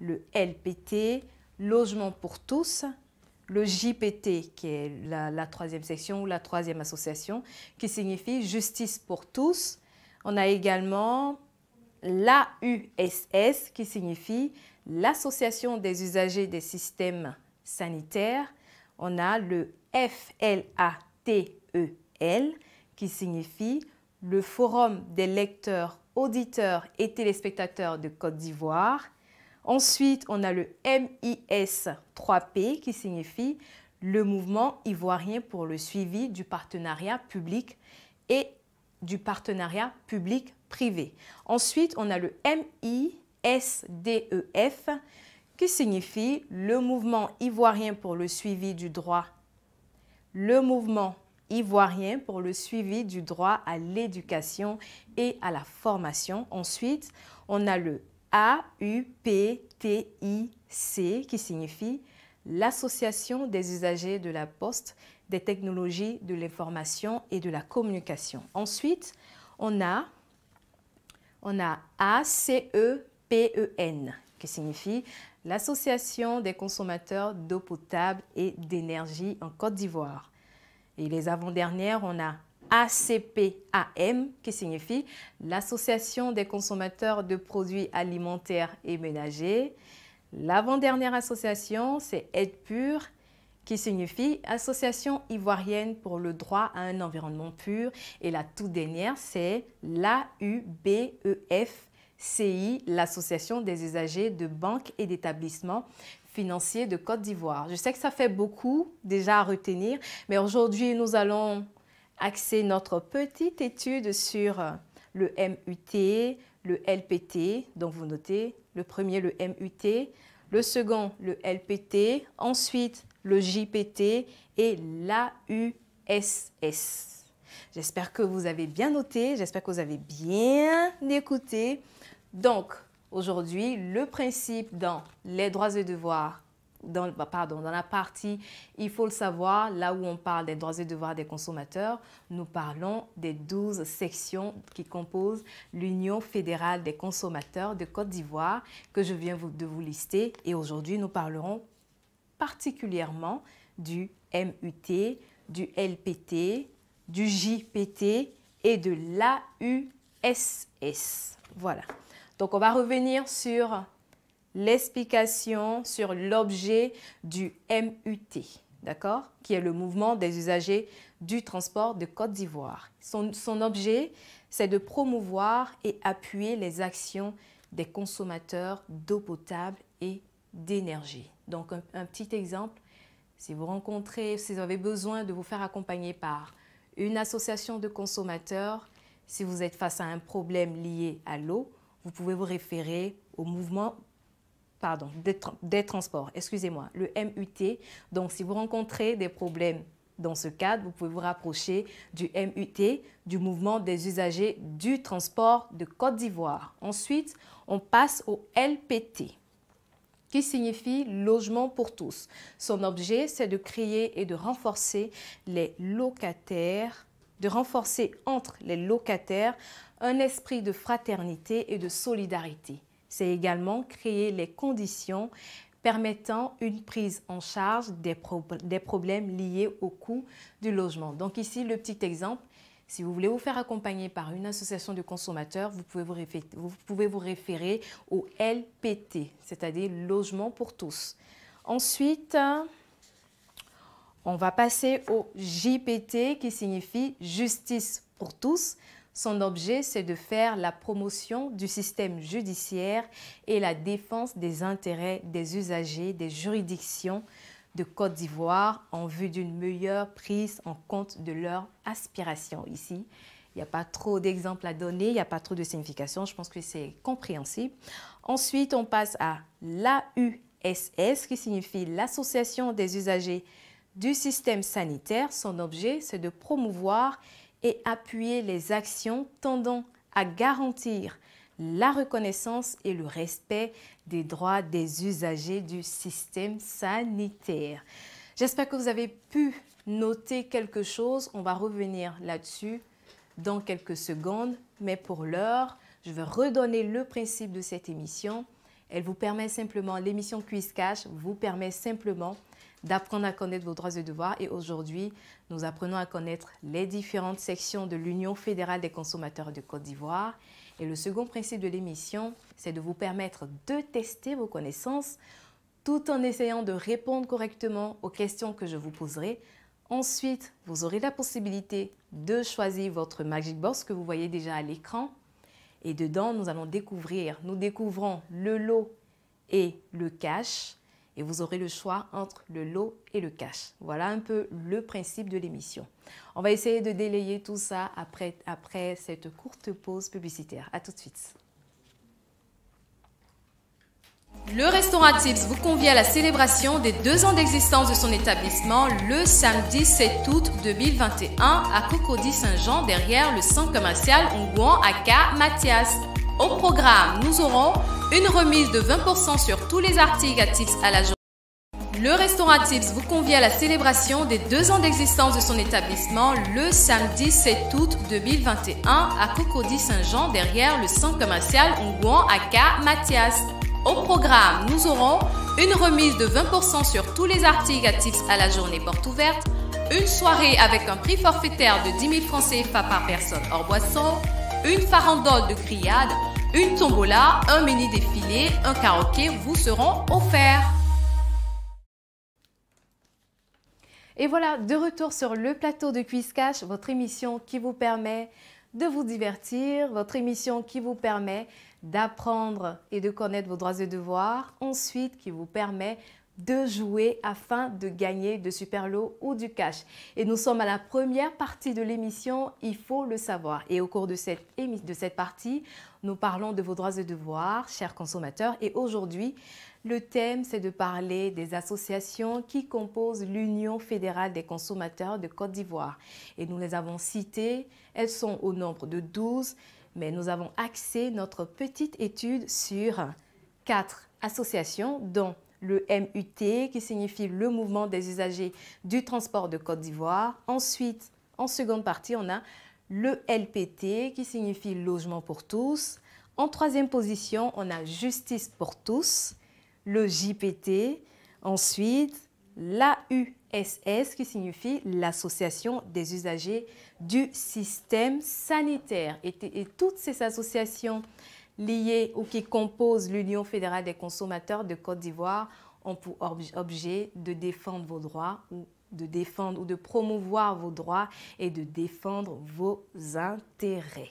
le LPT, logement pour tous, le JPT, qui est la, la, troisième section ou la troisième association, qui signifie justice pour tous. On a également l'AUSS, qui signifie l'Association des usagers des systèmes sanitaires. On a le FLATEL, e qui signifie le Forum des lecteurs, auditeurs et téléspectateurs de Côte d'Ivoire. Ensuite, on a le MIS3P qui signifie le mouvement ivoirien pour le suivi du partenariat public et du partenariat public-privé. Ensuite, on a le MISDEF qui signifie le mouvement ivoirien pour le suivi du droit. Le mouvement ivoirien pour le suivi du droit à l'éducation et à la formation. Ensuite, on a le AUPTIC, qui signifie l'Association des usagers de la poste, des technologies de l'information et de la communication. Ensuite, on a, on a ACEPEN, qui signifie l'Association des consommateurs d'eau potable et d'énergie en Côte d'Ivoire. Et les avant-dernières, on a ACPAM, qui signifie l'Association des consommateurs de produits alimentaires et ménagers. L'avant-dernière association, c'est Aide Pure, qui signifie Association ivoirienne pour le droit à un environnement pur. Et la toute dernière, c'est l'AUBEFCI, l'Association des usagers de banques et d'établissements financiers de Côte d'Ivoire. Je sais que ça fait beaucoup déjà à retenir, mais aujourd'hui, nous allons axer notre petite étude sur le MUT, le LPT, donc vous notez le premier le MUT, le second le LPT, ensuite le JPT et l'AUSS. J'espère que vous avez bien noté, j'espère que vous avez bien écouté. Donc, aujourd'hui, le principe dans les droits et devoirs dans, pardon, dans la partie Il faut le savoir, là où on parle des droits et devoirs des consommateurs, nous parlons des 12 sections qui composent l'Union fédérale des consommateurs de Côte d'Ivoire que je viens de vous lister. Et aujourd'hui, nous parlerons particulièrement du MUT, du LPT, du JPT et de l'AUSS. Voilà. Donc on va revenir sur l'explication sur l'objet du MUT, d'accord Qui est le mouvement des usagers du transport de Côte d'Ivoire. Son, objet, c'est de promouvoir et appuyer les actions des consommateurs d'eau potable et d'énergie. Donc un, un, petit exemple, si vous rencontrez, si vous avez besoin de vous faire accompagner par une association de consommateurs, si vous êtes face à un problème lié à l'eau, vous pouvez vous référer au mouvement des, des transports, excusez-moi, le MUT. Donc, si vous rencontrez des problèmes dans ce cadre, vous pouvez vous rapprocher du MUT, du mouvement des usagers du transport de Côte d'Ivoire. Ensuite, on passe au LPT qui signifie logement pour tous. Son objet, c'est de créer et de renforcer les locataires, de renforcer entre les locataires un esprit de fraternité et de solidarité. C'est également créer les conditions permettant une prise en charge des, problèmes liés au coût du logement. Donc ici, le petit exemple, si vous voulez vous faire accompagner par une association de consommateurs, vous pouvez vous vous pouvez vous référer au LPT, c'est-à-dire Logement pour tous. Ensuite, on va passer au JPT qui signifie Justice pour tous. Son objet, c'est de faire la promotion du système judiciaire et la défense des intérêts des usagers des juridictions de Côte d'Ivoire en vue d'une meilleure prise en compte de leurs aspirations. Ici, il n'y a pas trop d'exemples à donner, il n'y a pas trop de signification, je pense que c'est compréhensible. Ensuite, on passe à l'AUSS qui signifie l'Association des usagers du système sanitaire. Son objet, c'est de promouvoir et appuyer les actions tendant à garantir la reconnaissance et le respect des droits des usagers du système sanitaire. J'espère que vous avez pu noter quelque chose. On va revenir là-dessus dans quelques secondes. Mais pour l'heure, je vais redonner le principe de cette émission. Elle vous permet simplement, l'émission Quiz Cash vous permet simplement d'apprendre à connaître vos droits et devoirs. Et aujourd'hui, nous apprenons à connaître les différentes sections de l'Union fédérale des consommateurs de Côte d'Ivoire. Et le second principe de l'émission, c'est de vous permettre de tester vos connaissances tout en essayant de répondre correctement aux questions que je vous poserai. Ensuite, vous aurez la possibilité de choisir votre Magic Box que vous voyez déjà à l'écran. Et dedans, nous allons découvrir, nous découvrons le lot et le cash, et vous aurez le choix entre le lot et le cash. Voilà un peu le principe de l'émission. On va essayer de délayer tout ça après, après cette courte pause publicitaire. A tout de suite. Le restaurant Tips vous convie à la célébration des deux ans d'existence de son établissement le samedi 7 août 2021 à Cocody Saint-Jean derrière le centre commercial Ngouan Aka Mathias. Au programme, nous aurons une remise de 20% sur tous les articles à tips à la journée. Le restaurant Tips vous convient à la célébration des deux ans d'existence de son établissement le samedi 7 août 2021 à Cocody Saint-Jean derrière le centre commercial Ongouan Aka Mathias. Au programme, nous aurons une remise de 20% sur tous les articles à tips à la journée porte ouverte, une soirée avec un prix forfaitaire de 10 000 francs CFA par personne hors boisson, une farandole de criade, une tombola, un mini défilé, un karaoké vous seront offerts. Et voilà, de retour sur le plateau de Quiz Cash, votre émission qui vous permet de vous divertir, votre émission qui vous permet d'apprendre et de connaître vos droits et devoirs, ensuite qui vous permet de jouer afin de gagner de super lots ou du cash. Et nous sommes à la première partie de l'émission, il faut le savoir. Et au cours de cette, de cette partie, nous parlons de vos droits et devoirs, chers consommateurs, et aujourd'hui, le thème, c'est de parler des associations qui composent l'Union fédérale des consommateurs de Côte d'Ivoire. Et nous les avons citées, elles sont au nombre de 12, mais nous avons axé notre petite étude sur quatre associations, dont le MUT, qui signifie le mouvement des usagers du transport de Côte d'Ivoire. Ensuite, en seconde partie, on a le LPT qui signifie logement pour tous. En troisième position, on a justice pour tous, le JPT. Ensuite, l'AUSS qui signifie l'Association des usagers du système sanitaire. Et, toutes ces associations liées ou qui composent l'Union fédérale des consommateurs de Côte d'Ivoire ont pour objet de défendre vos droits de défendre ou de promouvoir vos droits et de défendre vos intérêts.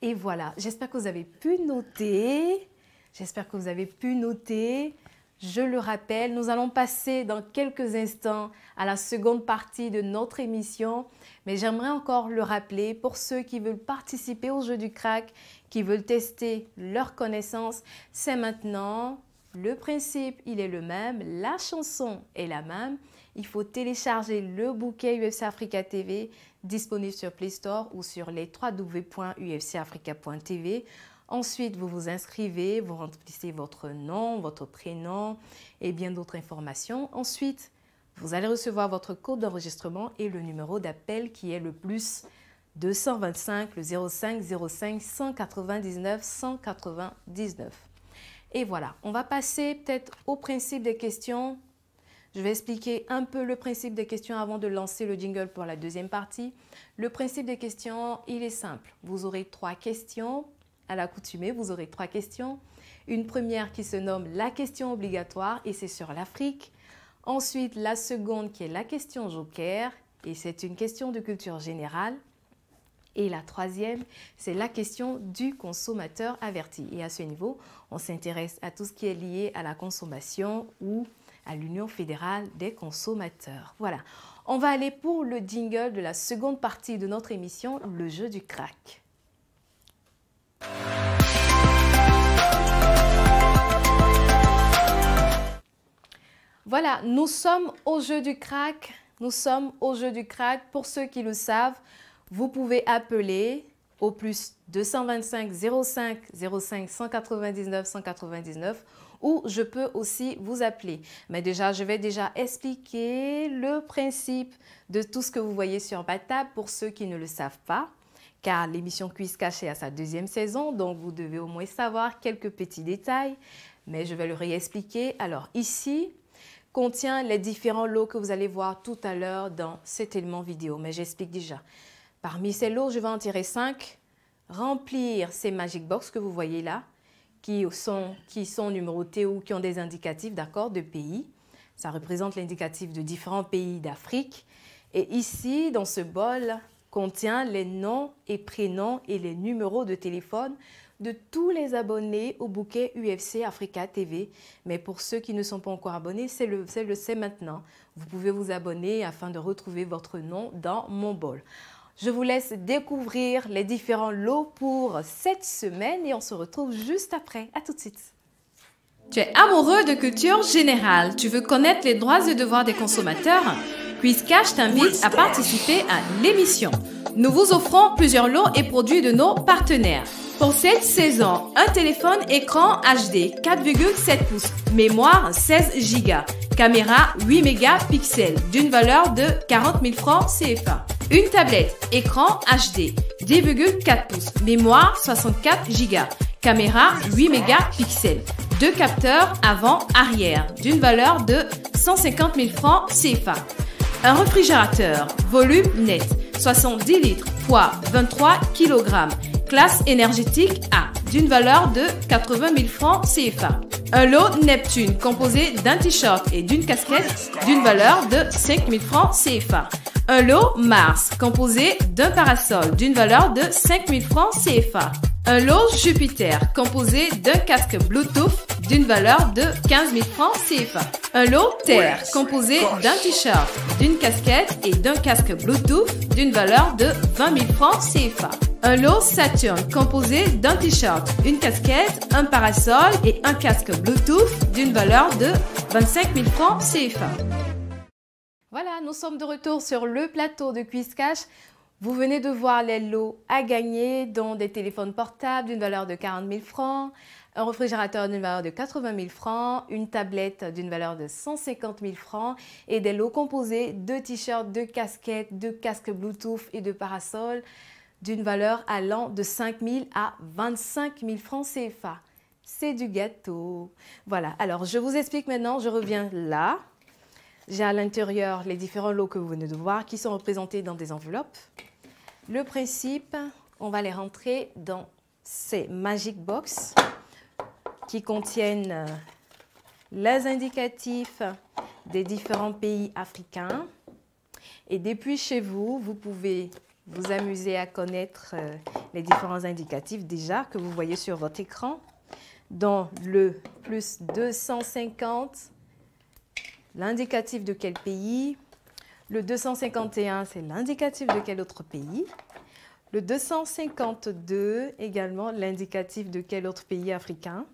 Et voilà, j'espère que vous avez pu noter. J'espère que vous avez pu noter. Je le rappelle, nous allons passer dans quelques instants à la seconde partie de notre émission, mais j'aimerais encore le rappeler pour ceux qui veulent participer au jeu du crack, qui veulent tester leurs connaissances, c'est maintenant. Le principe, il est le même, la chanson est la même, il faut télécharger le bouquet UFC Africa TV disponible sur Play Store ou sur les www.ufcafrica.tv. Ensuite, vous vous inscrivez, vous remplissez votre nom, votre prénom et bien d'autres informations. Ensuite, vous allez recevoir votre code d'enregistrement et le numéro d'appel qui est le plus 225 le 05 199 199. Et voilà, on va passer peut-être au principe des questions je vais expliquer un peu le principe des questions avant de lancer le jingle pour la deuxième partie. Le principe des questions, il est simple. Vous aurez trois questions. À l'accoutumée, vous aurez trois questions. Une première qui se nomme la question obligatoire et c'est sur l'Afrique. Ensuite, la seconde qui est la question joker et c'est une question de culture générale. Et la troisième, c'est la question du consommateur averti. Et à ce niveau, on s'intéresse à tout ce qui est lié à la consommation ou à l'Union fédérale des consommateurs. Voilà, on va aller pour le dingle de la seconde partie de notre émission, le jeu du crack. Voilà, nous sommes au jeu du crack. Nous sommes au jeu du crack. Pour ceux qui le savent, vous pouvez appeler au plus 225 05 05 199 199 ou je peux aussi vous appeler. Mais déjà, je vais déjà expliquer le principe de tout ce que vous voyez sur ma table pour ceux qui ne le savent pas car l'émission Cuisse Cachée à sa deuxième saison, donc vous devez au moins savoir quelques petits détails, mais je vais le réexpliquer. Alors ici, contient les différents lots que vous allez voir tout à l'heure dans cet élément vidéo, mais j'explique déjà. Parmi ces lots, je vais en tirer cinq. remplir ces Magic Box que vous voyez là, qui sont, qui numérotés ou qui ont des indicatifs d'accord de pays. Ça représente l'indicatif de différents pays d'Afrique. Et ici, dans ce bol, contient les noms et prénoms et les numéros de téléphone de tous les abonnés au bouquet UFC Africa TV. Mais pour ceux qui ne sont pas encore abonnés, c'est le, le c'est maintenant. Vous pouvez vous abonner afin de retrouver votre nom dans mon bol. Je vous laisse découvrir les différents lots pour cette semaine et on se retrouve juste après. À tout de suite. Tu es amoureux de culture générale. Tu veux connaître les droits et devoirs des consommateurs Quizcash t'invite à participer à l'émission. Nous vous offrons plusieurs lots et produits de nos partenaires. Pour cette saison, un téléphone écran HD 4,7 pouces, mémoire 16 Go, caméra 8 mégapixels d'une valeur de 40 000 francs CFA. Une tablette, écran HD, 10,4 pouces, mémoire 64 Go, caméra 8 mégapixels, deux capteurs avant-arrière d'une valeur de 150 000 francs CFA. Un réfrigérateur, volume net, 70 litres, poids 23 kg classe énergétique A, d'une valeur de 80 000 francs CFA. Un lot Neptune composé d'un t-shirt et d'une casquette d'une valeur de 5 000 francs CFA. Un lot Mars composé d'un parasol d'une valeur de 5 000 francs CFA. Un lot Jupiter composé d'un casque Bluetooth d'une valeur de 15 000 francs CFA. Un lot Terre composé d'un t-shirt, d'une casquette et d'un casque Bluetooth d'une valeur de 20 000 francs CFA. Un lot Saturn composé d'un t-shirt, une casquette, un parasol et un casque Bluetooth d'une valeur de 25 000 francs CFA. Voilà, nous sommes de retour sur le plateau de Quiz Cash. Vous venez de voir les lots à gagner, dont des téléphones portables d'une valeur de 40 000 francs, un réfrigérateur d'une valeur de 80 000 francs, une tablette d'une valeur de 150 000 francs et des lots composés de t-shirts, de casquettes, de casques Bluetooth et de parasols d'une valeur allant de 5 000 à 25 000 francs CFA. C'est du gâteau. Voilà, alors je vous explique maintenant, je reviens là. J'ai à l'intérieur les différents lots que vous venez de voir qui sont représentés dans des enveloppes. Le principe, on va les rentrer dans ces Magic Box qui contiennent euh, les indicatifs des différents pays africains. Et depuis chez vous, vous pouvez vous amuser à connaître euh, les différents indicatifs déjà que vous voyez sur votre écran, dans le plus 250, l'indicatif de quel pays, le 251, c'est l'indicatif de quel autre pays, le 252 également l'indicatif de quel autre pays africain,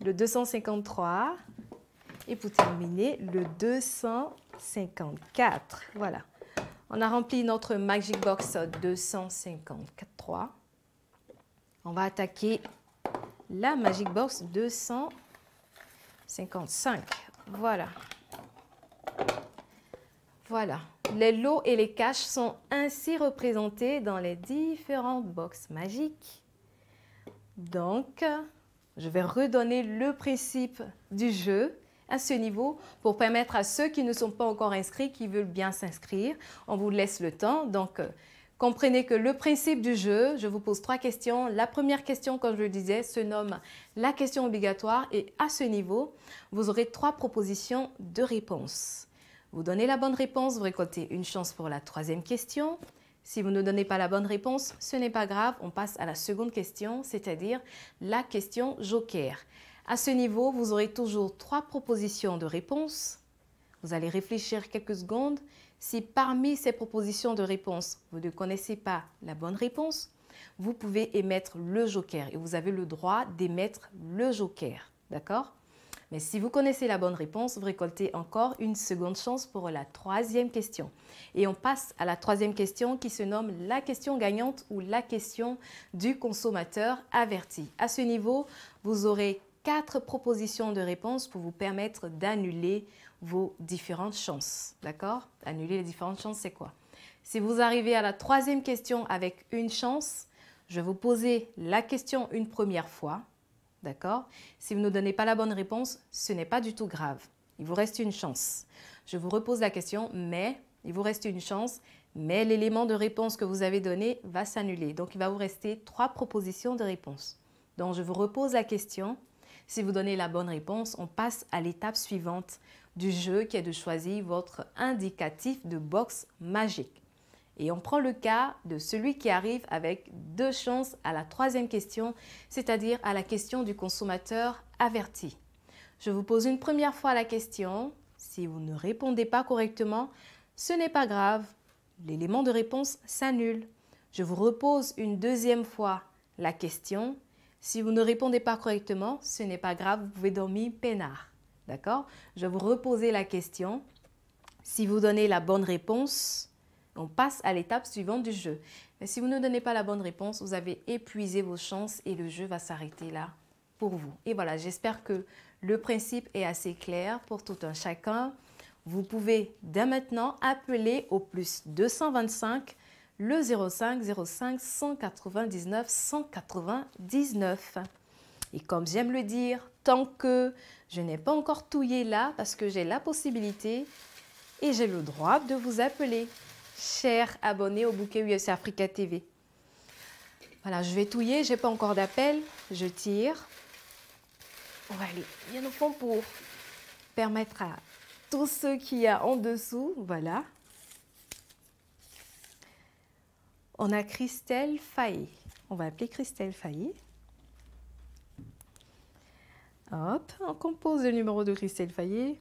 le 253 et pour terminer le 254. Voilà. On a rempli notre Magic Box 253. On va attaquer la Magic Box 255. Voilà. Voilà. Les lots et les caches sont ainsi représentés dans les différentes boxes magiques. Donc, je vais redonner le principe du jeu à ce niveau pour permettre à ceux qui ne sont pas encore inscrits, qui veulent bien s'inscrire. On vous laisse le temps. Donc, euh, comprenez que le principe du jeu, je vous pose trois questions. La première question, comme je le disais, se nomme la question obligatoire et à ce niveau, vous aurez trois propositions de réponse. Vous donnez la bonne réponse, vous récoltez une chance pour la troisième question. Si vous ne donnez pas la bonne réponse, ce n'est pas grave, on passe à la seconde question, c'est-à-dire la question joker. À ce niveau, vous aurez toujours trois propositions de réponse. Vous allez réfléchir quelques secondes. Si parmi ces propositions de réponse, vous ne connaissez pas la bonne réponse, vous pouvez émettre le joker et vous avez le droit d'émettre le joker. D'accord mais si vous connaissez la bonne réponse, vous récoltez encore une seconde chance pour la troisième question. Et on passe à la troisième question qui se nomme la question gagnante ou la question du consommateur averti. À ce niveau, vous aurez quatre propositions de réponse pour vous permettre d'annuler vos différentes chances. D'accord Annuler les différentes chances, c'est quoi Si vous arrivez à la troisième question avec une chance, je vais vous poser la question une première fois. D'accord Si vous ne donnez pas la bonne réponse, ce n'est pas du tout grave. Il vous reste une chance. Je vous repose la question, mais il vous reste une chance, mais l'élément de réponse que vous avez donné va s'annuler. Donc, il va vous rester trois propositions de réponse. Donc, je vous repose la question. Si vous donnez la bonne réponse, on passe à l'étape suivante du jeu qui est de choisir votre indicatif de box magique. Et on prend le cas de celui qui arrive avec deux chances à la troisième question, c'est-à-dire à la question du consommateur averti. Je vous pose une première fois la question. Si vous ne répondez pas correctement, ce n'est pas grave. L'élément de réponse s'annule. Je vous repose une deuxième fois la question. Si vous ne répondez pas correctement, ce n'est pas grave, vous pouvez dormir peinard. D'accord Je vais vous reposer la question. Si vous donnez la bonne réponse, on passe à l'étape suivante du jeu. Mais si vous ne donnez pas la bonne réponse, vous avez épuisé vos chances et le jeu va s'arrêter là pour vous. Et voilà, j'espère que le principe est assez clair pour tout un chacun. Vous pouvez dès maintenant appeler au plus 225 le 05 05 199 199. Et comme j'aime le dire, tant que je n'ai pas encore touillé là, parce que j'ai la possibilité et j'ai le droit de vous appeler chers abonnés au bouquet US Africa TV. Voilà, je vais touiller, j'ai pas encore d'appel, je tire. On va aller bien au fond pour permettre à tous ceux qui y a en dessous, voilà. On a Christelle Failly. On va appeler Christelle Failly. Hop, on compose le numéro de Christelle Failly.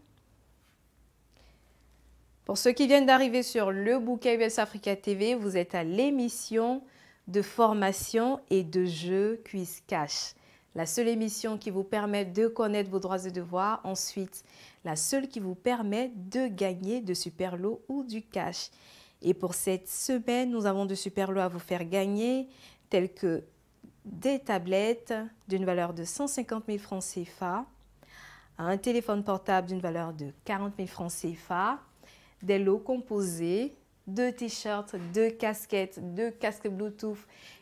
Pour ceux qui viennent d'arriver sur le bouquet US Africa TV, vous êtes à l'émission de formation et de jeu Quiz Cash. La seule émission qui vous permet de connaître vos droits et devoirs. Ensuite, la seule qui vous permet de gagner de super lots ou du cash. Et pour cette semaine, nous avons de super lots à vous faire gagner, tels que des tablettes d'une valeur de 150 000 francs CFA, un téléphone portable d'une valeur de 40 000 francs CFA, des lots composés de t-shirts, de casquettes, de casques Bluetooth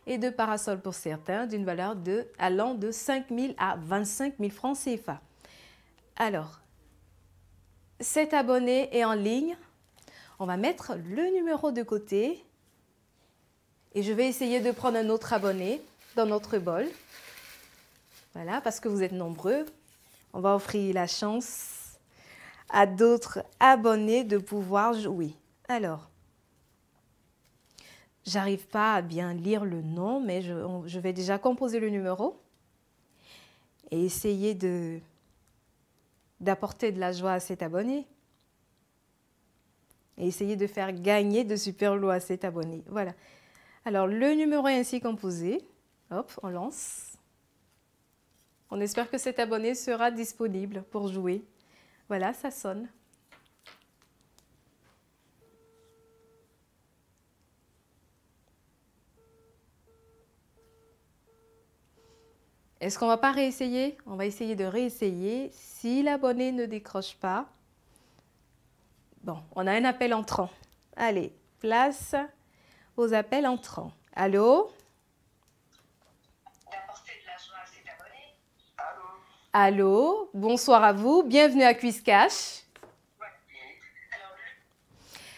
et de parasols pour certains d'une valeur de allant de 5 000 à 25 000 francs CFA. Alors, cet abonné est en ligne. On va mettre le numéro de côté et je vais essayer de prendre un autre abonné dans notre bol. Voilà, parce que vous êtes nombreux. On va offrir la chance à d'autres abonnés de pouvoir jouer. Alors, j'arrive pas à bien lire le nom, mais je, vais déjà composer le numéro et essayer de d'apporter de la joie à cet abonné et essayer de faire gagner de super lots à cet abonné. Voilà. Alors le numéro est ainsi composé. Hop, on lance. On espère que cet abonné sera disponible pour jouer. Voilà, ça sonne. Est-ce qu'on va pas réessayer On va essayer de réessayer. Si l'abonné ne décroche pas, bon, on a un appel entrant. Allez, place aux appels entrants. Allô Allô, bonsoir à vous, bienvenue à Quiz Cache.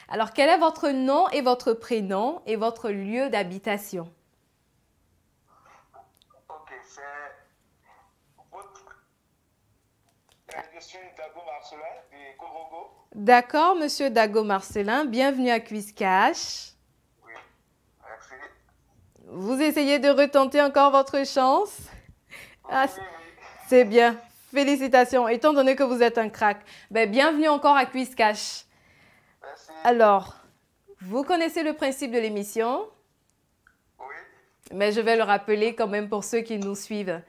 Alors, quel est votre nom et votre prénom et votre lieu d'habitation? Ok, c'est. Euh, Corogo. D'accord, monsieur Dago Marcelin, bienvenue à Quiz Oui, merci. Vous essayez de retenter encore votre chance? Ah, c'est bien. Félicitations. Étant donné que vous êtes un crack, ben, bienvenue encore à Quiz Cash. Merci. Alors, vous connaissez le principe de l'émission Oui. Mais je vais le rappeler quand même pour ceux qui nous suivent.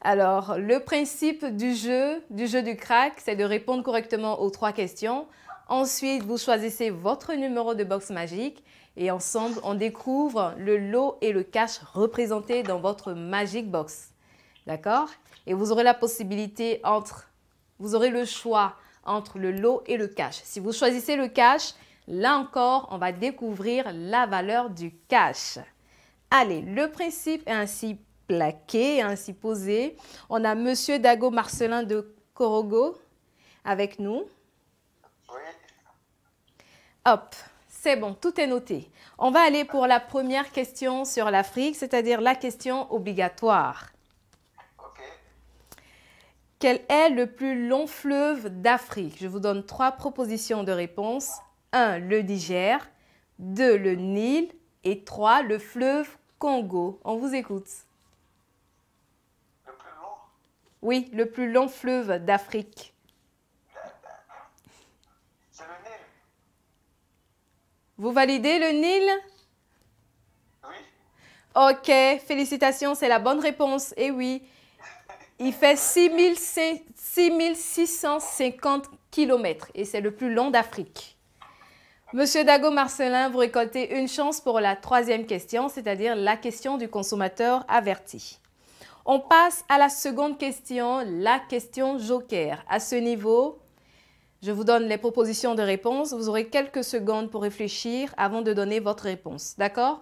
Alors, le principe du jeu, du jeu du crack, c'est de répondre correctement aux trois questions. Ensuite, vous choisissez votre numéro de box magique et ensemble, on découvre le lot et le cash représentés dans votre magic box. D'accord et vous aurez la possibilité entre, vous aurez le choix entre le lot et le cash. Si vous choisissez le cash, là encore, on va découvrir la valeur du cash. Allez, le principe est ainsi plaqué, ainsi posé. On a Monsieur Dago Marcelin de Corogo avec nous. Hop, c'est bon, tout est noté. On va aller pour la première question sur l'Afrique, c'est-à-dire la question obligatoire. Quel est le plus long fleuve d'Afrique Je vous donne trois propositions de réponse. 1. Le Niger. 2. Le Nil. Et 3. Le fleuve Congo. On vous écoute. Le plus long Oui, le plus long fleuve d'Afrique. C'est le Nil. Vous validez le Nil Oui. Ok, félicitations, c'est la bonne réponse. Et oui, il fait 6650 km et c'est le plus long d'Afrique. Monsieur Dago Marcelin, vous récoltez une chance pour la troisième question, c'est-à-dire la question du consommateur averti. On passe à la seconde question, la question joker. À ce niveau, je vous donne les propositions de réponse. Vous aurez quelques secondes pour réfléchir avant de donner votre réponse. D'accord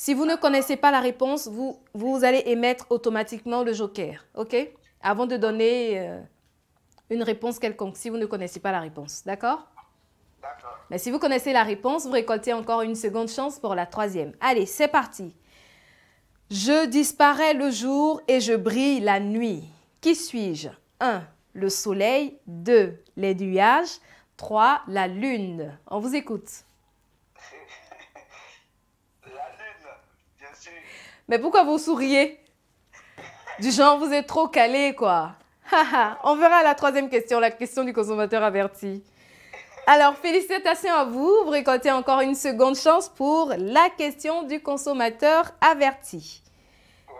si vous ne connaissez pas la réponse, vous, allez émettre automatiquement le joker, OK Avant de donner euh, une réponse quelconque, si vous ne connaissez pas la réponse, d'accord Mais si vous connaissez la réponse, vous récoltez encore une seconde chance pour la troisième. Allez, c'est parti. Je disparais le jour et je brille la nuit. Qui suis-je 1. Le soleil. 2. Les nuages. 3. La lune. On vous écoute. Mais pourquoi vous souriez Du genre, vous êtes trop calé, quoi. On verra la troisième question, la question du consommateur averti. Alors, félicitations à vous. Vous récoltez encore une seconde chance pour la question du consommateur averti.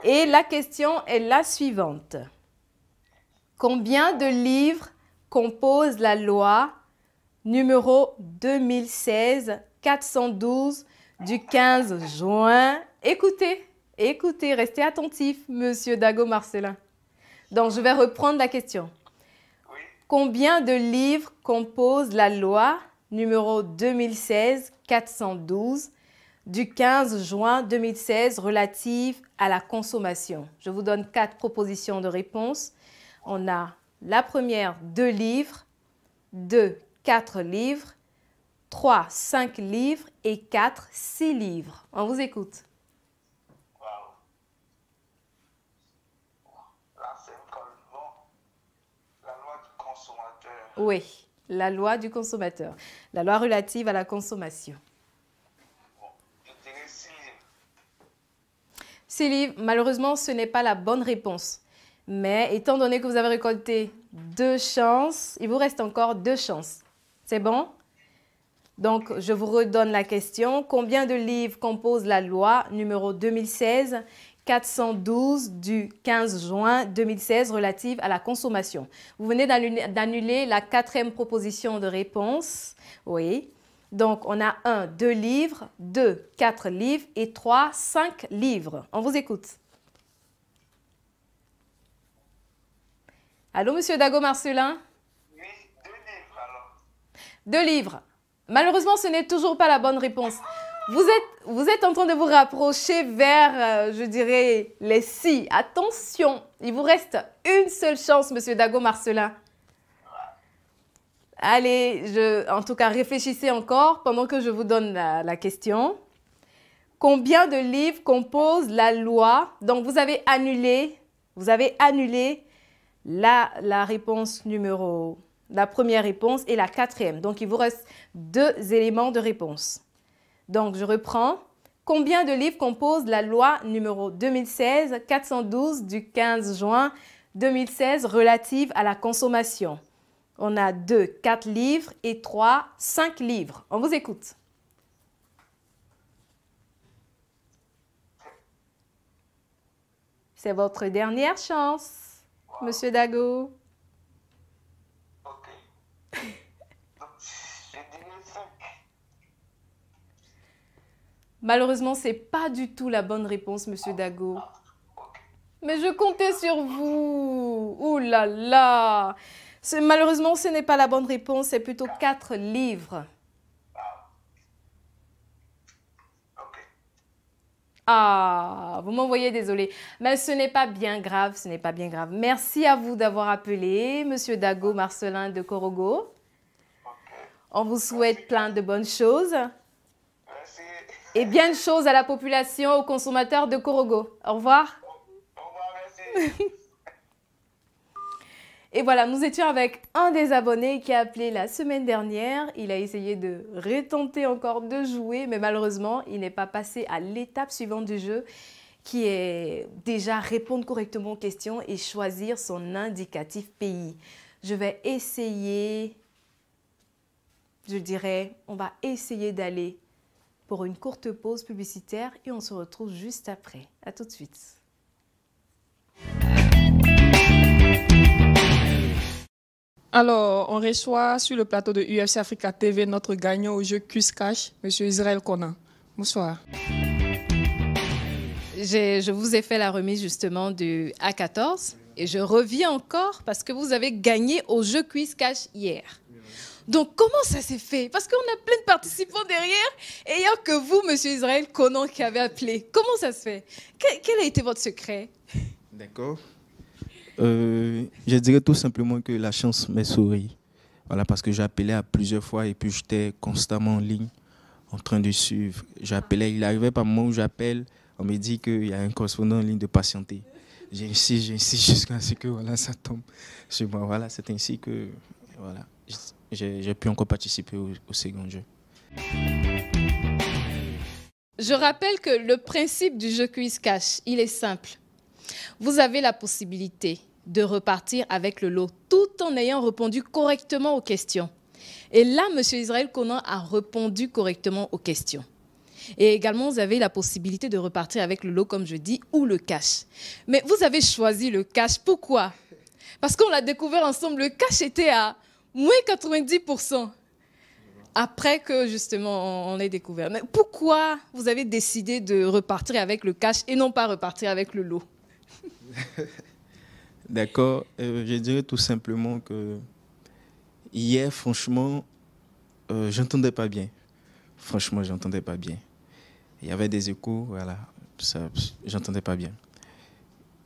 Et la question est la suivante. Combien de livres compose la loi numéro 2016-412 du 15 juin Écoutez. Écoutez, restez attentif, monsieur Dago Marcelin. Donc, je vais reprendre la question. Combien de livres compose la loi numéro 2016-412 du 15 juin 2016 relative à la consommation Je vous donne quatre propositions de réponse. On a la première, deux livres, deux, quatre livres, trois, cinq livres et quatre, six livres. On vous écoute. Oui, la loi du consommateur, la loi relative à la consommation. livres, malheureusement, ce n'est pas la bonne réponse. Mais étant donné que vous avez récolté deux chances, il vous reste encore deux chances. C'est bon Donc, je vous redonne la question. Combien de livres compose la loi numéro 2016 412 du 15 juin 2016 relative à la consommation. Vous venez d'annuler la quatrième proposition de réponse. Oui. Donc, on a un, deux livres, 2, quatre livres et 3, 5 livres. On vous écoute. Allô, monsieur Dago Marcelin Oui, deux livres alors. Deux livres. Malheureusement, ce n'est toujours pas la bonne réponse. Vous êtes, en train de vous rapprocher vers, euh, je dirais, les si. Attention, il vous reste une seule chance, monsieur Dago Marcelin. Allez, en tout cas, réfléchissez encore pendant que je vous donne la, question. Combien de livres compose la loi Donc, vous avez annulé, vous avez annulé la réponse numéro, la première réponse et la quatrième. Donc, il vous reste deux éléments de réponse. Donc, je reprends. Combien de livres compose la loi numéro 2016-412 du 15 juin 2016 relative à la consommation On a 2, 4 livres et 3, 5 livres. On vous écoute. C'est votre dernière chance, Monsieur Dago. Malheureusement, n'est pas du tout la bonne réponse, monsieur Dago. Mais je comptais sur vous. Ouh là là. Malheureusement, ce n'est pas la bonne réponse, c'est plutôt quatre livres. Ah, vous voyez, désolé. Mais ce n'est pas bien grave, ce n'est pas bien grave. Merci à vous d'avoir appelé, Monsieur Dago Marcelin de Corogo. On vous souhaite plein de bonnes choses et bien de choses à la population, aux consommateurs de Corogo. Au revoir. Au revoir, merci. Et voilà, nous étions avec un des abonnés qui a appelé la semaine dernière. Il a essayé de retenter encore de jouer, mais malheureusement, il n'est pas passé à l'étape suivante du jeu, qui est déjà répondre correctement aux questions et choisir son indicatif pays. Je vais essayer, je dirais, on va essayer d'aller pour une courte pause publicitaire et on se retrouve juste après. A tout de suite. Alors, on reçoit sur le plateau de UFC Africa TV notre gagnant au jeu Cus Cash, M. Israël Conan. Bonsoir. Je vous ai fait la remise justement du A14 et je reviens encore parce que vous avez gagné au jeu Quiz Cash hier. Donc, comment ça s'est fait Parce qu'on a plein de participants derrière, et que vous, Monsieur Israël Conan, qui avez appelé. Comment ça se fait Quel a été votre secret D'accord. Euh, je dirais tout simplement que la chance m'est souri. Voilà, parce que j'appelais à plusieurs fois et puis j'étais constamment en ligne, en train de suivre. J'appelais, il arrivait par moment où j'appelle, on me dit qu'il y a un correspondant en ligne de patienter. J'insiste, j'insiste jusqu'à ce que voilà, ça tombe sur moi. Voilà, c'est ainsi que. Voilà j'ai pu encore participer au, second jeu. Je rappelle que le principe du jeu quiz cache il est simple. Vous avez la possibilité de repartir avec le lot tout en ayant répondu correctement aux questions. Et là, M. Israël Conan a répondu correctement aux questions. Et également, vous avez la possibilité de repartir avec le lot, comme je dis, ou le cash. Mais vous avez choisi le cash. Pourquoi Parce qu'on l'a découvert ensemble, le cash était à Moins 90% après que justement on, l'ait découvert. Mais pourquoi vous avez décidé de repartir avec le cash et non pas repartir avec le lot D'accord. Euh, je dirais tout simplement que hier, franchement, euh, j'entendais pas bien. Franchement, j'entendais pas bien. Il y avait des échos, voilà. J'entendais pas bien.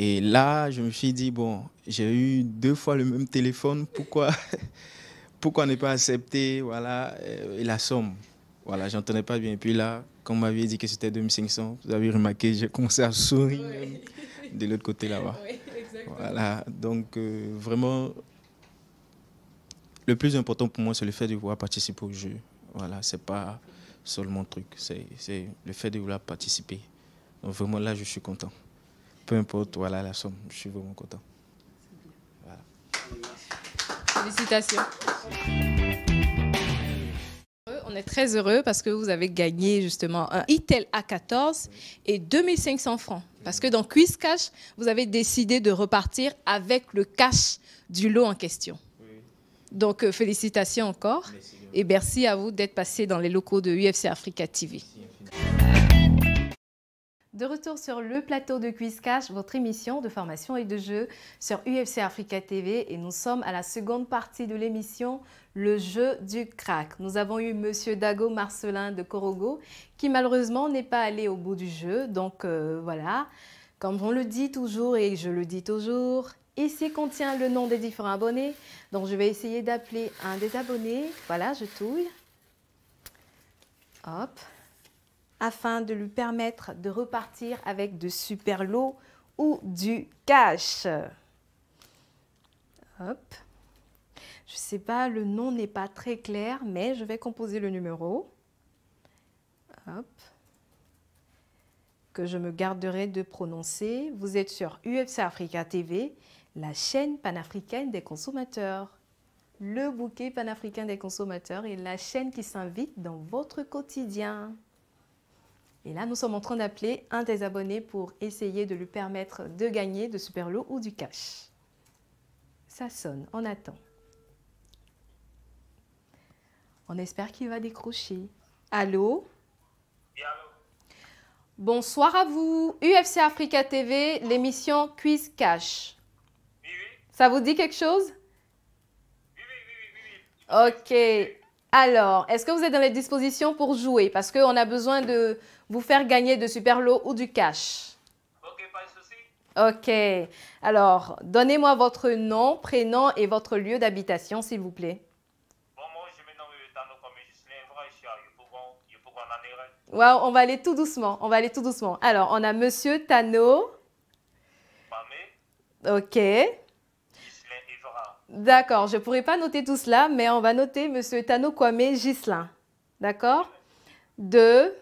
Et là, je me suis dit, bon, j'ai eu deux fois le même téléphone, pourquoi, pourquoi ne pas accepter voilà, euh, et la somme Voilà, j'entendais pas bien. Et puis là, quand vous m'aviez dit que c'était 2500, vous avez remarqué, j'ai commencé à sourire de l'autre côté là-bas. voilà, donc euh, vraiment, le plus important pour moi, c'est le fait de pouvoir participer au jeu. Voilà, c'est pas seulement le truc, c'est le fait de vouloir participer. Donc vraiment là, je suis content peu importe, voilà la somme, je suis vraiment content. Félicitations. On est très heureux parce que vous avez gagné justement un ITEL A14 et 2500 francs. Parce que dans Quiz Cash, vous avez décidé de repartir avec le cash du lot en question. Donc euh, félicitations encore et merci à vous d'être passé dans les locaux de UFC Africa TV. De retour sur le plateau de Quiz Cash, votre émission de formation et de jeu sur UFC Africa TV et nous sommes à la seconde partie de l'émission Le jeu du crack. Nous avons eu monsieur Dago Marcelin de Corogo qui malheureusement n'est pas allé au bout du jeu. Donc euh, voilà, comme on le dit toujours et je le dis toujours, ici contient le nom des différents abonnés. Donc je vais essayer d'appeler un des abonnés. Voilà, je touille. Hop afin de lui permettre de repartir avec de super lots ou du cash. Hop. Je ne sais pas, le nom n'est pas très clair, mais je vais composer le numéro. Hop. Que je me garderai de prononcer. Vous êtes sur UFC Africa TV, la chaîne panafricaine des consommateurs. Le bouquet panafricain des consommateurs est la chaîne qui s'invite dans votre quotidien. Et là, nous sommes en train d'appeler un des abonnés pour essayer de lui permettre de gagner de super lot ou du cash. Ça sonne, on attend. On espère qu'il va décrocher. Allô Bonsoir à vous. UFC Africa TV, l'émission Quiz Cash. Oui, oui. Ça vous dit quelque chose Oui, oui, oui, oui. Ok. Alors, est-ce que vous êtes dans les dispositions pour jouer Parce qu'on a besoin de vous faire gagner de super lots ou du cash. Ok, pas de souci. Ok. Alors, donnez-moi votre nom, prénom et votre lieu d'habitation, s'il vous plaît. on va aller tout doucement. On va aller tout doucement. Alors, on a Monsieur Tano. Ok. D'accord, je ne pourrais pas noter tout cela, mais on va noter Monsieur Tano Kwame Gislin. D'accord De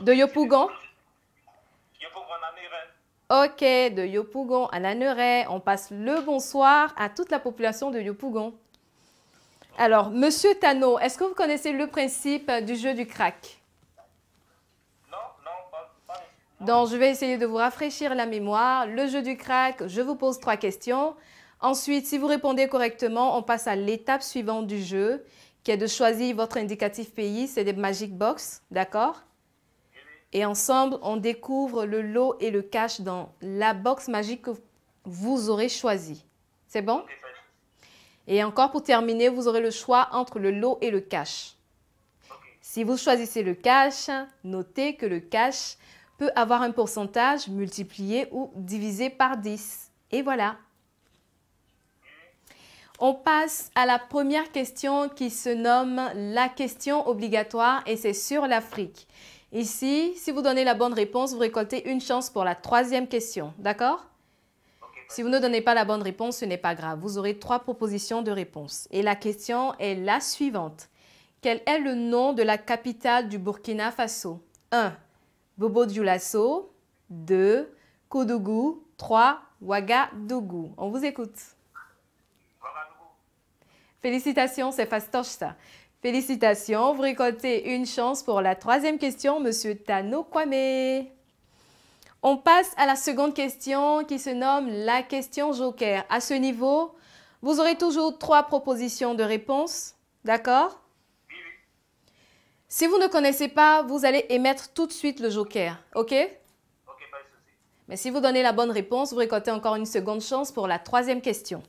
de Yopougon Ok, de Yopougon à Naneret. On passe le bonsoir à toute la population de Yopougon. Alors, Monsieur Tano, est-ce que vous connaissez le principe du jeu du crack Non, non, pas, Donc, je vais essayer de vous rafraîchir la mémoire. Le jeu du crack, je vous pose trois questions. Ensuite, si vous répondez correctement, on passe à l'étape suivante du jeu, qui est de choisir votre indicatif pays. C'est des Magic Box, d'accord et ensemble, on découvre le lot et le cash dans la box magique que vous aurez choisi. C'est bon Et encore pour terminer, vous aurez le choix entre le lot et le cash. Si vous choisissez le cash, notez que le cash peut avoir un pourcentage multiplié ou divisé par 10. Et voilà. On passe à la première question qui se nomme la question obligatoire et c'est sur l'Afrique. Ici, si vous donnez la bonne réponse, vous récoltez une chance pour la troisième question, d'accord Si vous ne donnez pas la bonne réponse, ce n'est pas grave. Vous aurez trois propositions de réponse. Et la question est la suivante. Quel est le nom de la capitale du Burkina Faso 1. Bobo Dioulasso 2. Kodougou 3. Ouagadougou. On vous écoute. Félicitations, c'est fastoche ça. Félicitations, vous récoltez une chance pour la troisième question, Monsieur Tano Kwame. On passe à la seconde question qui se nomme la question joker. À ce niveau, vous aurez toujours trois propositions de réponse, d'accord Si vous ne connaissez pas, vous allez émettre tout de suite le joker, ok mais si vous donnez la bonne réponse, vous récoltez encore une seconde chance pour la troisième question.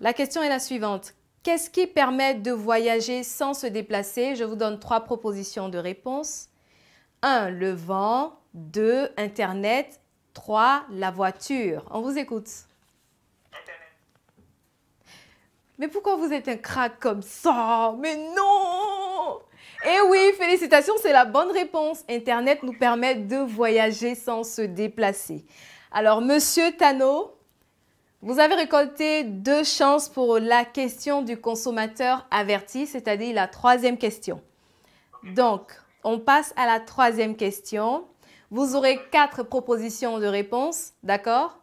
La question est la suivante. Qu'est-ce qui permet de voyager sans se déplacer Je vous donne trois propositions de réponse. 1. Le vent. 2. Internet. 3. La voiture. On vous écoute. Mais pourquoi vous êtes un crack comme ça Mais non Eh oui, félicitations, c'est la bonne réponse. Internet nous permet de voyager sans se déplacer. Alors, monsieur Tano, vous avez récolté deux chances pour la question du consommateur averti, c'est-à-dire la troisième question. Donc, on passe à la troisième question. Vous aurez quatre propositions de réponse, d'accord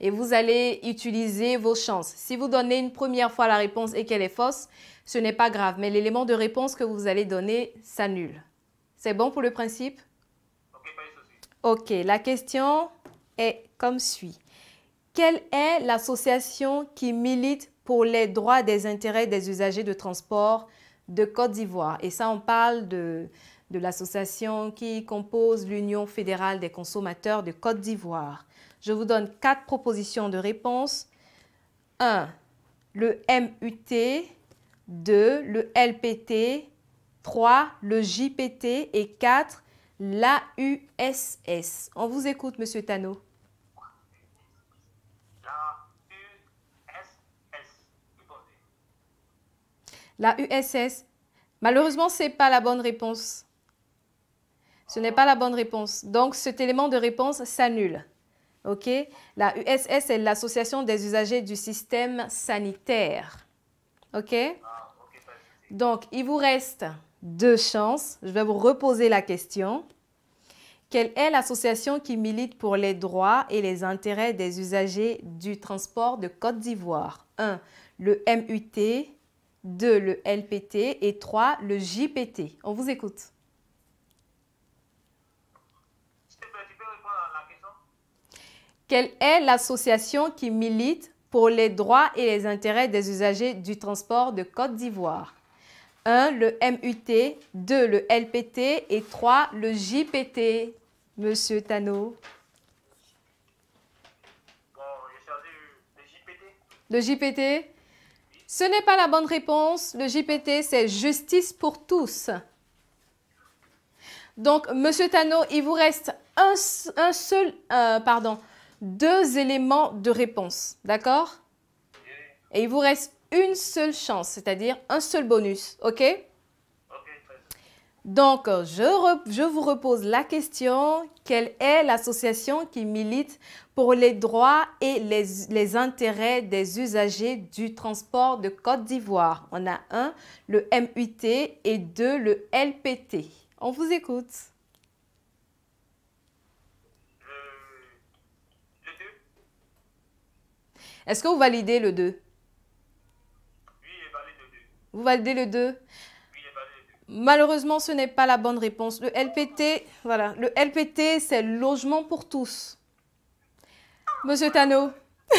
Et vous allez utiliser vos chances. Si vous donnez une première fois la réponse et qu'elle est fausse, ce n'est pas grave, mais l'élément de réponse que vous allez donner s'annule. C'est bon pour le principe Ok, la question est comme suit quelle est l'association qui milite pour les droits des intérêts des usagers de transport de Côte d'Ivoire Et ça, on parle de, l'association qui compose l'Union fédérale des consommateurs de Côte d'Ivoire. Je vous donne quatre propositions de réponse. 1. Le MUT. 2. Le LPT. 3. Le JPT. Et 4. L'AUSS. On vous écoute, Monsieur Tano. La USS. Malheureusement, ce n'est pas la bonne réponse. Ce n'est pas la bonne réponse. Donc, cet élément de réponse s'annule. OK La USS est l'Association des usagers du système sanitaire. OK Donc, il vous reste deux chances. Je vais vous reposer la question. Quelle est l'association qui milite pour les droits et les intérêts des usagers du transport de Côte d'Ivoire 1. Le MUT. 2. Le LPT. Et 3. Le JPT. On vous écoute. Quelle est l'association qui milite pour les droits et les intérêts des usagers du transport de Côte d'Ivoire 1. Le MUT, 2. Le LPT et 3. Le JPT. Monsieur Tano. Bon, le JPT. Le JPT ce n'est pas la bonne réponse. Le JPT, c'est justice pour tous. Donc, Monsieur Tano, il vous reste un, seul, euh, pardon, deux éléments de réponse, d'accord Et il vous reste une seule chance, c'est-à-dire un seul bonus, ok donc, euh, je, vous repose la question, quelle est l'association qui milite pour les droits et les, intérêts des usagers du transport de Côte d'Ivoire On a un, le MUT, et deux, le LPT. On vous écoute. Euh, Est-ce que vous validez le 2 Oui, je valide le 2. Vous validez le 2 Malheureusement, ce n'est pas la bonne réponse. Le LPT, voilà, le LPT, c'est logement pour tous. Monsieur Tano.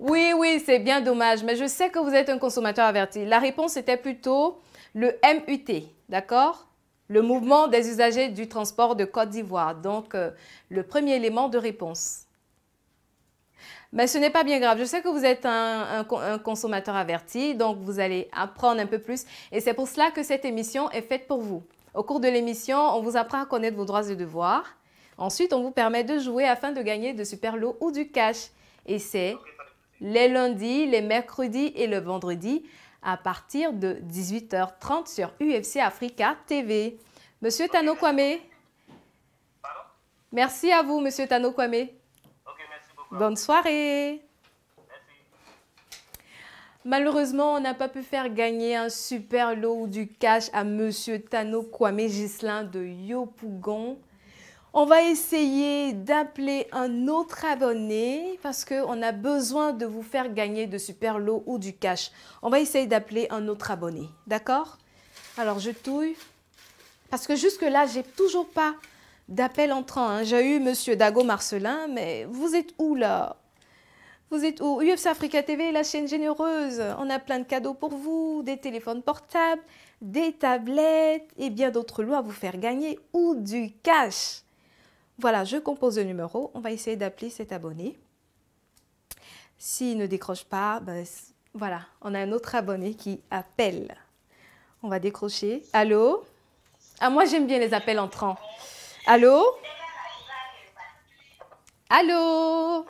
oui, oui, c'est bien dommage, mais je sais que vous êtes un consommateur averti. La réponse était plutôt le MUT, d'accord Le mouvement des usagers du transport de Côte d'Ivoire. Donc, euh, le premier élément de réponse. Mais ben, ce n'est pas bien grave. Je sais que vous êtes un, consommateur averti, donc vous allez apprendre un peu plus. Et c'est pour cela que cette émission est faite pour vous. Au cours de l'émission, on vous apprend à connaître vos droits et devoirs. Ensuite, on vous permet de jouer afin de gagner de super lots ou du cash. Et c'est les lundis, les mercredis et le vendredi à partir de 18h30 sur UFC Africa TV. Monsieur Tano Kwame, merci à vous, Monsieur Tano Kwame. Bonne soirée. Malheureusement, on n'a pas pu faire gagner un super lot ou du cash à Monsieur Tano Kwame Gislin de Yopougon. On va essayer d'appeler un autre abonné parce qu'on a besoin de vous faire gagner de super lots ou du cash. On va essayer d'appeler un autre abonné, d'accord Alors, je touille parce que jusque-là, j'ai toujours pas D'appel entrant, hein. J'ai eu Monsieur Dago Marcelin, mais vous êtes où là vous êtes où UFC Africa TV, la chaîne généreuse. On a plein de cadeaux pour vous, des téléphones portables, des tablettes et bien d'autres lois à vous faire gagner ou du cash. Voilà, je compose le numéro. On va essayer d'appeler cet abonné. S'il ne décroche pas, ben, voilà, on a un autre abonné qui appelle. On va décrocher. Allô Ah, moi j'aime bien les appels entrants. Allô Allô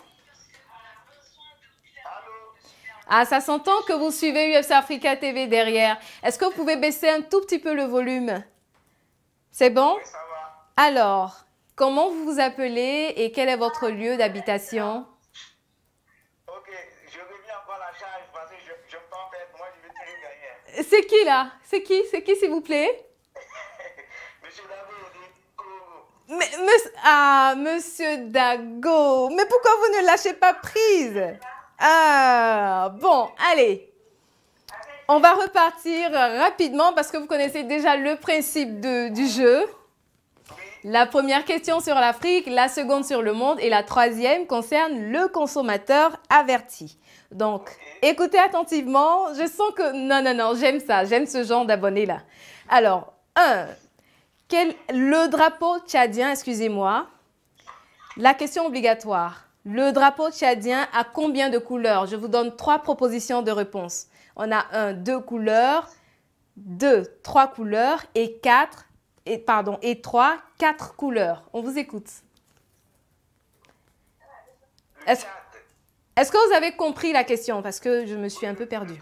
ah, ça s'entend que vous suivez UFC Africa TV derrière. Est-ce que vous pouvez baisser un tout petit peu le volume C'est bon Alors, comment vous vous appelez et quel est votre lieu d'habitation C'est qui là C'est qui C'est qui, s'il vous plaît ah, monsieur Dago, mais pourquoi vous ne lâchez pas prise Ah, bon, allez. On va repartir rapidement parce que vous connaissez déjà le principe du jeu. La première question sur l'Afrique, la seconde sur le monde et la troisième concerne le consommateur averti. Donc, écoutez attentivement. Je sens que... Non, non, non, j'aime ça. J'aime ce genre d'abonnés-là. Alors, un le drapeau tchadien, excusez-moi. La question obligatoire. Le drapeau tchadien a combien de couleurs Je vous donne trois propositions de réponse. On a un, deux couleurs, deux, trois couleurs et quatre, et, pardon, et trois, quatre couleurs. On vous écoute. Est-ce que vous avez compris la question Parce que je me suis un peu perdue.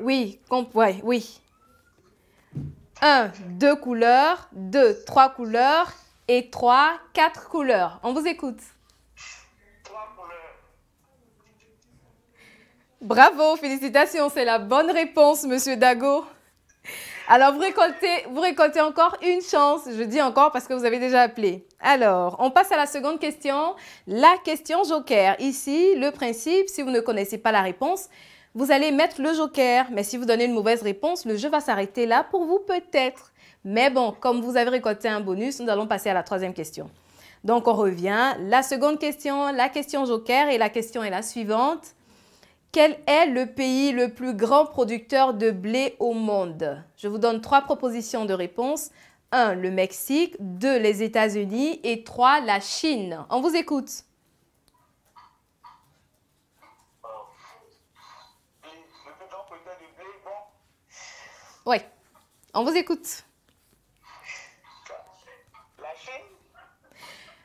Oui, oui, oui. 1, 2 couleurs, 2, 3 couleurs et 3, 4 couleurs. On vous écoute. Bravo, félicitations, c'est la bonne réponse, monsieur Dago. Alors, vous récoltez, vous récoltez encore une chance. Je dis encore parce que vous avez déjà appelé. Alors, on passe à la seconde question. La question joker. Ici, le principe, si vous ne connaissez pas la réponse, vous allez mettre le joker, mais si vous donnez une mauvaise réponse, le jeu va s'arrêter là pour vous peut-être. Mais bon, comme vous avez récolté un bonus, nous allons passer à la troisième question. Donc on revient. La seconde question, la question joker, et la question est la suivante. Quel est le pays le plus grand producteur de blé au monde Je vous donne trois propositions de réponse. 1. Le Mexique, 2. Les États-Unis et 3. La Chine. On vous écoute. Oui, on vous écoute.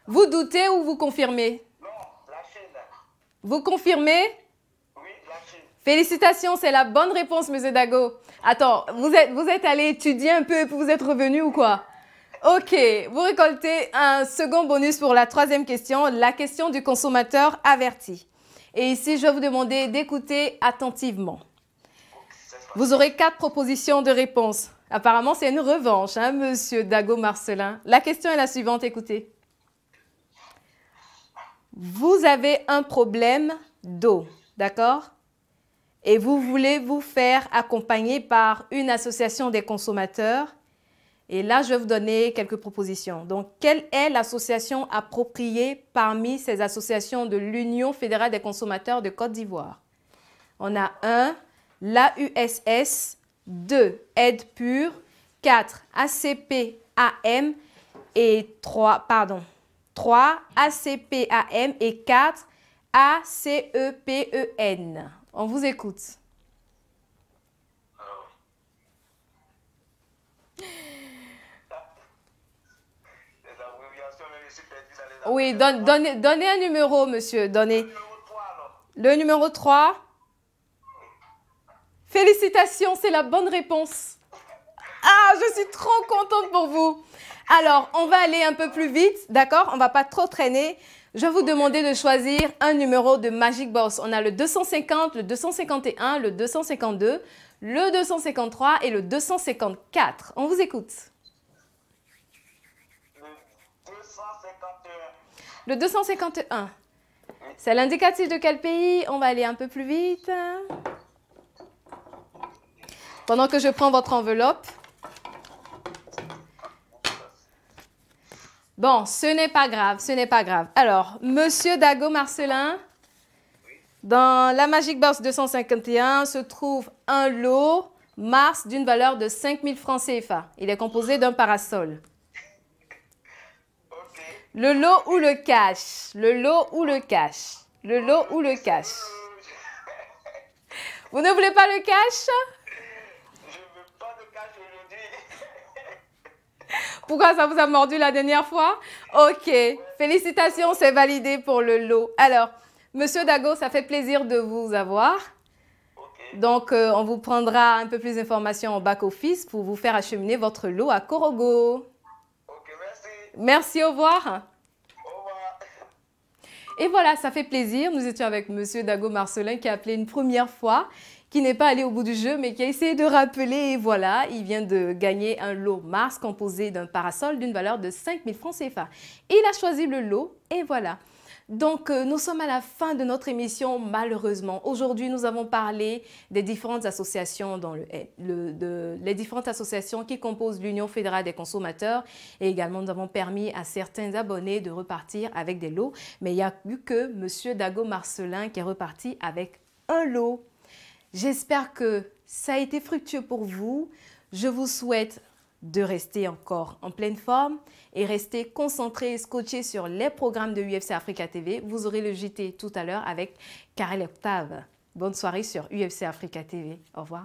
Vous doutez ou vous confirmez Non, la Vous confirmez Oui, la Félicitations, c'est la bonne réponse, monsieur Dago. Attends, vous êtes, vous êtes allé étudier un peu et vous êtes revenu ou quoi Ok, vous récoltez un second bonus pour la troisième question, la question du consommateur averti. Et ici, je vais vous demander d'écouter attentivement. Vous aurez quatre propositions de réponse. Apparemment, c'est une revanche, hein, monsieur Dago Marcelin. La question est la suivante, écoutez. Vous avez un problème d'eau, d'accord Et vous voulez vous faire accompagner par une association des consommateurs. Et là, je vais vous donner quelques propositions. Donc, quelle est l'association appropriée parmi ces associations de l'Union fédérale des consommateurs de Côte d'Ivoire On a un la USS, 2. Aide pure, 4. ACPAM et 3, pardon, 3, ACPAM et 4, ACEPEN. On vous écoute. Ah. Oui, donnez, donnez un numéro, monsieur. Donnez. Le numéro 3. Félicitations, c'est la bonne réponse. Ah, je suis trop contente pour vous. Alors, on va aller un peu plus vite, d'accord On va pas trop traîner. Je vais vous demander de choisir un numéro de Magic Boss. On a le 250, le 251, le 252, le 253 et le 254. On vous écoute. Le 251. Le 251. C'est l'indicatif de quel pays On va aller un peu plus vite. Pendant que je prends votre enveloppe. Bon, ce n'est pas grave, ce n'est pas grave. Alors, Monsieur Dago Marcelin, dans la Magic Box 251 se trouve un lot Mars d'une valeur de 5000 francs CFA. Il est composé d'un parasol. Le lot ou le cash Le lot ou le cash Le lot ou le cash Vous ne voulez pas le cash Pourquoi ça vous a mordu la dernière fois Ok, félicitations, c'est validé pour le lot. Alors, monsieur Dago, ça fait plaisir de vous avoir. Donc, euh, on vous prendra un peu plus d'informations en back-office pour vous faire acheminer votre lot à Corogo. Ok, merci. Merci, au revoir. Et voilà, ça fait plaisir. Nous étions avec Monsieur Dago Marcelin qui a appelé une première fois qui n'est pas allé au bout du jeu, mais qui a essayé de rappeler. Et voilà, il vient de gagner un lot Mars composé d'un parasol d'une valeur de 5000 francs CFA. Il a choisi le lot et voilà. Donc, euh, nous sommes à la fin de notre émission, malheureusement. Aujourd'hui, nous avons parlé des différentes associations, dans le, de, les différentes associations qui composent l'Union fédérale des consommateurs. Et également, nous avons permis à certains abonnés de repartir avec des lots. Mais il n'y a eu que M. Dago Marcelin qui est reparti avec un lot J'espère que ça a été fructueux pour vous. Je vous souhaite de rester encore en pleine forme et rester concentré et scotché sur les programmes de UFC Africa TV. Vous aurez le JT tout à l'heure avec Karel Octave. Bonne soirée sur UFC Africa TV. Au revoir.